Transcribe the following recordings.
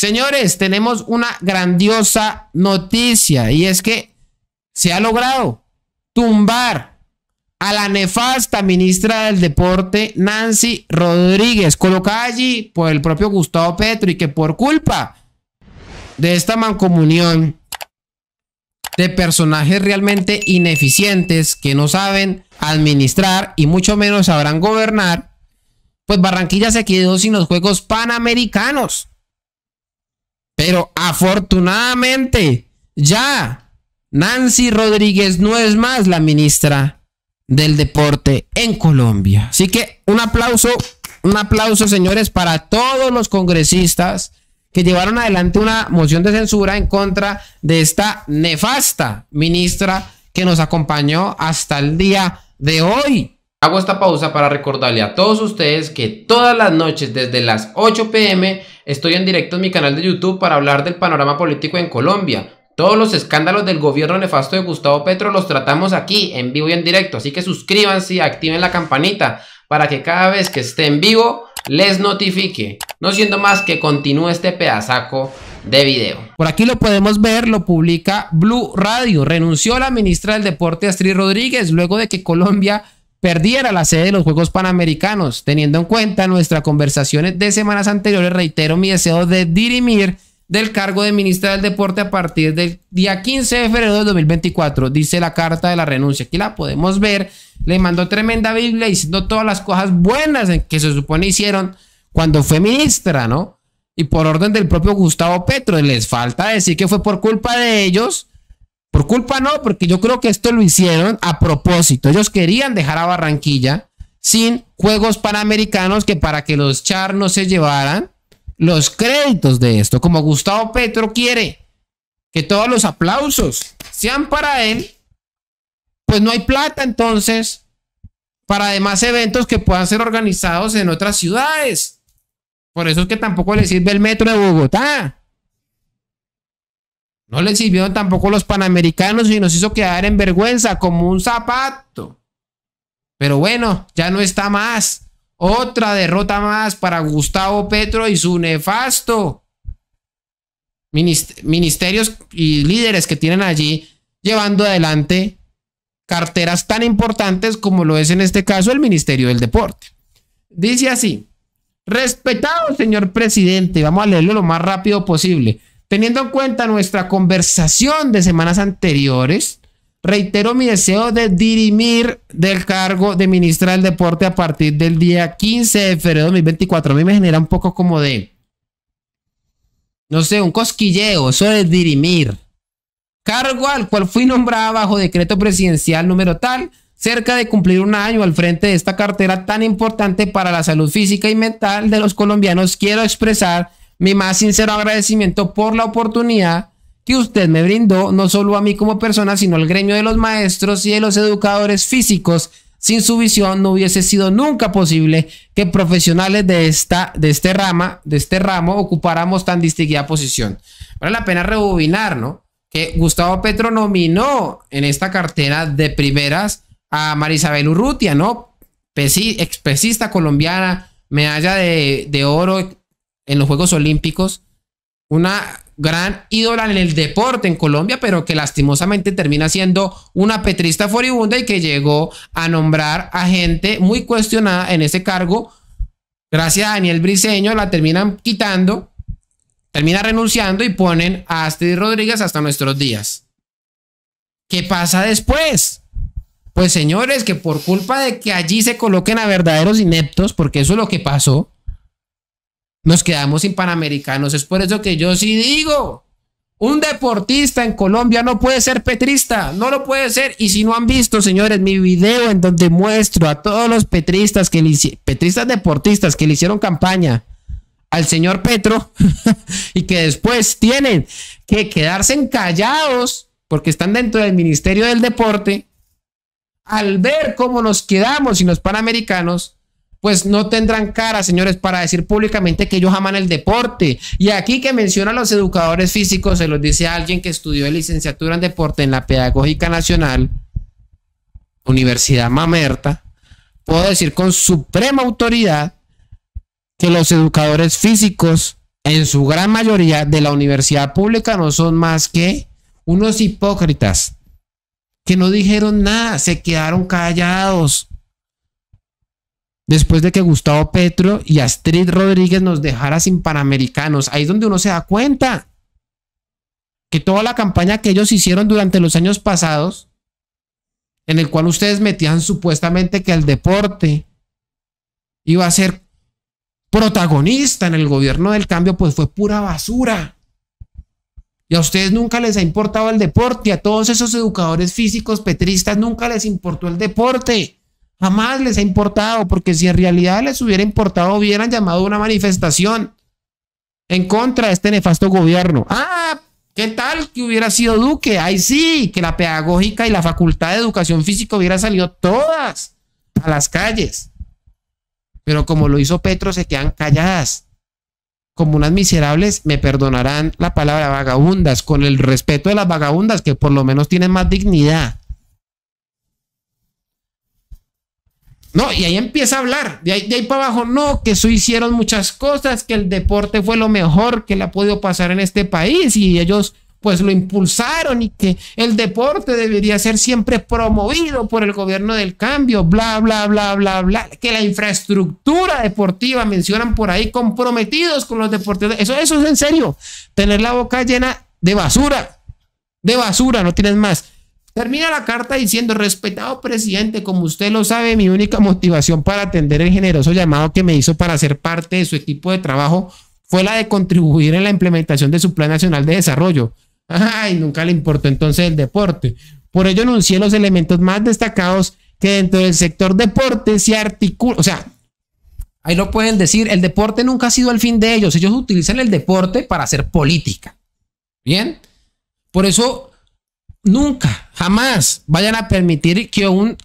Señores, tenemos una grandiosa noticia y es que se ha logrado tumbar a la nefasta ministra del deporte, Nancy Rodríguez, colocada allí por el propio Gustavo Petro y que por culpa de esta mancomunión de personajes realmente ineficientes que no saben administrar y mucho menos sabrán gobernar, pues Barranquilla se quedó sin los Juegos Panamericanos. Pero afortunadamente, ya Nancy Rodríguez no es más la ministra del deporte en Colombia. Así que un aplauso, un aplauso, señores, para todos los congresistas que llevaron adelante una moción de censura en contra de esta nefasta ministra que nos acompañó hasta el día de hoy. Hago esta pausa para recordarle a todos ustedes que todas las noches desde las 8 pm estoy en directo en mi canal de YouTube para hablar del panorama político en Colombia. Todos los escándalos del gobierno nefasto de Gustavo Petro los tratamos aquí en vivo y en directo, así que suscríbanse y activen la campanita para que cada vez que esté en vivo les notifique. No siendo más que continúe este pedazaco de video. Por aquí lo podemos ver, lo publica Blue Radio. Renunció la ministra del Deporte Astrid Rodríguez luego de que Colombia perdiera la sede de los Juegos Panamericanos. Teniendo en cuenta nuestras conversaciones de semanas anteriores, reitero mi deseo de dirimir del cargo de ministra del Deporte a partir del día 15 de febrero de 2024, dice la carta de la renuncia. Aquí la podemos ver. Le mandó tremenda Biblia diciendo todas las cosas buenas que se supone hicieron cuando fue ministra, ¿no? Y por orden del propio Gustavo Petro, les falta decir que fue por culpa de ellos por culpa no, porque yo creo que esto lo hicieron a propósito. Ellos querían dejar a Barranquilla sin Juegos Panamericanos que para que los char no se llevaran los créditos de esto, como Gustavo Petro quiere que todos los aplausos sean para él, pues no hay plata entonces para demás eventos que puedan ser organizados en otras ciudades. Por eso es que tampoco le sirve el metro de Bogotá. No le sirvieron tampoco los panamericanos y nos hizo quedar en vergüenza como un zapato. Pero bueno, ya no está más. Otra derrota más para Gustavo Petro y su nefasto ministerios y líderes que tienen allí llevando adelante carteras tan importantes como lo es en este caso el Ministerio del Deporte. Dice así, respetado señor presidente, vamos a leerlo lo más rápido posible. Teniendo en cuenta nuestra conversación de semanas anteriores, reitero mi deseo de dirimir del cargo de ministra del deporte a partir del día 15 de febrero de 2024. A mí me genera un poco como de, no sé, un cosquilleo, eso de dirimir. Cargo al cual fui nombrada bajo decreto presidencial número tal, cerca de cumplir un año al frente de esta cartera tan importante para la salud física y mental de los colombianos, quiero expresar mi más sincero agradecimiento por la oportunidad que usted me brindó, no solo a mí como persona, sino al gremio de los maestros y de los educadores físicos. Sin su visión no hubiese sido nunca posible que profesionales de esta de este rama, de este ramo ocupáramos tan distinguida posición. Vale la pena rebobinar, ¿no? Que Gustavo Petro nominó en esta cartera de primeras a Marisabel Urrutia, ¿no? Pesi, colombiana, medalla de, de oro en los Juegos Olímpicos, una gran ídola en el deporte en Colombia, pero que lastimosamente termina siendo una petrista furibunda y que llegó a nombrar a gente muy cuestionada en ese cargo. Gracias a Daniel Briceño la terminan quitando, termina renunciando y ponen a Astrid Rodríguez hasta nuestros días. ¿Qué pasa después? Pues señores, que por culpa de que allí se coloquen a verdaderos ineptos, porque eso es lo que pasó, nos quedamos sin Panamericanos. Es por eso que yo sí digo, un deportista en Colombia no puede ser petrista, no lo puede ser. Y si no han visto, señores, mi video en donde muestro a todos los petristas que le, petristas deportistas que le hicieron campaña al señor Petro y que después tienen que quedarse encallados porque están dentro del Ministerio del Deporte, al ver cómo nos quedamos sin los Panamericanos, pues no tendrán cara, señores, para decir públicamente que ellos aman el deporte. Y aquí que menciona a los educadores físicos, se los dice alguien que estudió licenciatura en deporte en la Pedagógica Nacional, Universidad Mamerta, puedo decir con suprema autoridad que los educadores físicos, en su gran mayoría de la universidad pública, no son más que unos hipócritas que no dijeron nada, se quedaron callados después de que Gustavo Petro y Astrid Rodríguez nos dejara sin Panamericanos. Ahí es donde uno se da cuenta que toda la campaña que ellos hicieron durante los años pasados, en el cual ustedes metían supuestamente que el deporte iba a ser protagonista en el gobierno del cambio, pues fue pura basura. Y a ustedes nunca les ha importado el deporte, a todos esos educadores físicos petristas nunca les importó el deporte. Jamás les ha importado, porque si en realidad les hubiera importado, hubieran llamado a una manifestación en contra de este nefasto gobierno. Ah, ¿qué tal que hubiera sido Duque? Ahí sí, que la pedagógica y la facultad de educación física hubiera salido todas a las calles. Pero como lo hizo Petro, se quedan calladas. Como unas miserables, me perdonarán la palabra vagabundas, con el respeto de las vagabundas, que por lo menos tienen más dignidad. No, y ahí empieza a hablar, de ahí, para abajo, no, que eso hicieron muchas cosas, que el deporte fue lo mejor que le ha podido pasar en este país y ellos pues lo impulsaron y que el deporte debería ser siempre promovido por el gobierno del cambio, bla, bla, bla, bla, bla, que la infraestructura deportiva, mencionan por ahí, comprometidos con los deportes, eso, eso es en serio, tener la boca llena de basura, de basura, no tienes más. Termina la carta diciendo, respetado presidente, como usted lo sabe, mi única motivación para atender el generoso llamado que me hizo para ser parte de su equipo de trabajo fue la de contribuir en la implementación de su Plan Nacional de Desarrollo. Ay, nunca le importó entonces el deporte. Por ello anuncié los elementos más destacados que dentro del sector deporte se articula, o sea, ahí lo pueden decir, el deporte nunca ha sido el fin de ellos, ellos utilizan el deporte para hacer política. ¿Bien? Por eso nunca, jamás vayan a permitir que un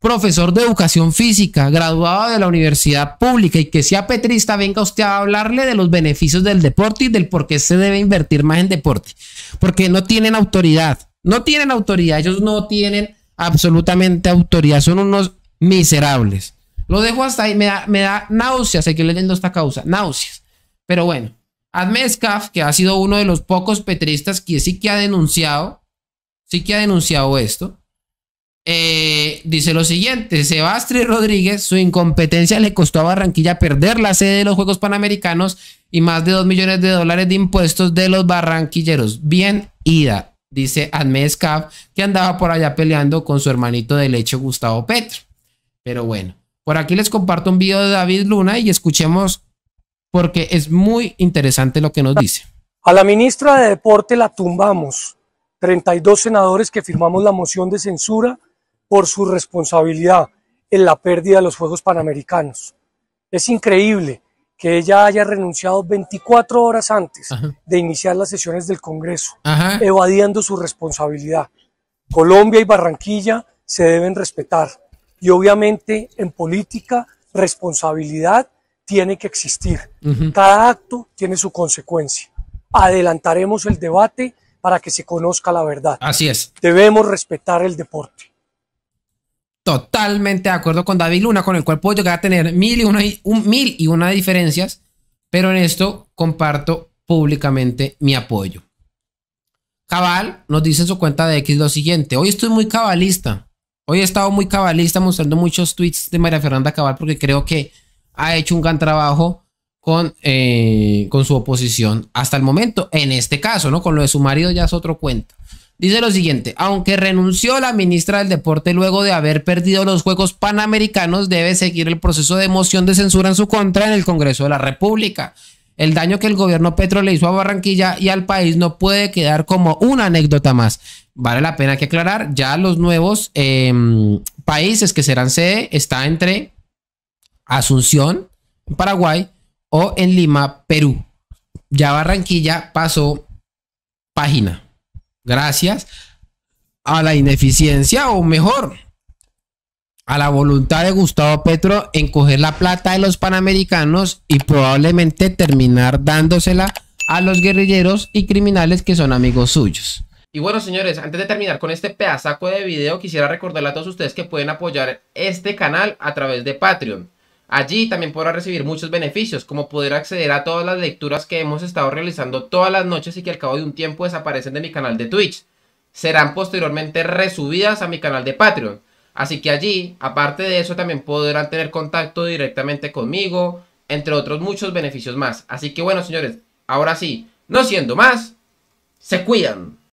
profesor de educación física graduado de la universidad pública y que sea petrista, venga usted a hablarle de los beneficios del deporte y del por qué se debe invertir más en deporte. Porque no tienen autoridad, no tienen autoridad, ellos no tienen absolutamente autoridad, son unos miserables. Lo dejo hasta ahí, me da, me da náuseas, aquí leyendo esta causa, náuseas. Pero bueno, Admescaf, que ha sido uno de los pocos petristas que sí que ha denunciado sí que ha denunciado esto. Eh, dice lo siguiente, Sebastián Rodríguez, su incompetencia le costó a Barranquilla perder la sede de los Juegos Panamericanos y más de 2 millones de dólares de impuestos de los barranquilleros. Bien ida, dice Admés que andaba por allá peleando con su hermanito de leche Gustavo Petro. Pero bueno, por aquí les comparto un video de David Luna y escuchemos porque es muy interesante lo que nos dice. A la ministra de Deporte la tumbamos 32 senadores que firmamos la moción de censura por su responsabilidad en la pérdida de los Juegos Panamericanos. Es increíble que ella haya renunciado 24 horas antes de iniciar las sesiones del Congreso, evadiendo su responsabilidad. Colombia y Barranquilla se deben respetar y obviamente en política responsabilidad tiene que existir. Cada acto tiene su consecuencia. Adelantaremos el debate para que se conozca la verdad. Así es. Debemos respetar el deporte. Totalmente de acuerdo con David Luna, con el cual puedo llegar a tener mil y una, un, mil y una diferencias, pero en esto comparto públicamente mi apoyo. Cabal nos dice en su cuenta de X lo siguiente. Hoy estoy muy cabalista. Hoy he estado muy cabalista mostrando muchos tweets de María Fernanda Cabal porque creo que ha hecho un gran trabajo con, eh, con su oposición hasta el momento, en este caso, ¿no? Con lo de su marido ya es otro cuento. Dice lo siguiente, aunque renunció la ministra del Deporte luego de haber perdido los Juegos Panamericanos, debe seguir el proceso de moción de censura en su contra en el Congreso de la República. El daño que el gobierno Petro le hizo a Barranquilla y al país no puede quedar como una anécdota más. Vale la pena que aclarar, ya los nuevos em, países que serán sede está entre Asunción, Paraguay, o en Lima, Perú. Ya Barranquilla pasó página. Gracias a la ineficiencia o mejor, a la voluntad de Gustavo Petro en coger la plata de los panamericanos y probablemente terminar dándosela a los guerrilleros y criminales que son amigos suyos. Y bueno, señores, antes de terminar con este pedazo de video, quisiera recordarle a todos ustedes que pueden apoyar este canal a través de Patreon. Allí también podrá recibir muchos beneficios, como poder acceder a todas las lecturas que hemos estado realizando todas las noches y que al cabo de un tiempo desaparecen de mi canal de Twitch. Serán posteriormente resubidas a mi canal de Patreon. Así que allí, aparte de eso, también podrán tener contacto directamente conmigo, entre otros muchos beneficios más. Así que bueno, señores, ahora sí, no siendo más, se cuidan.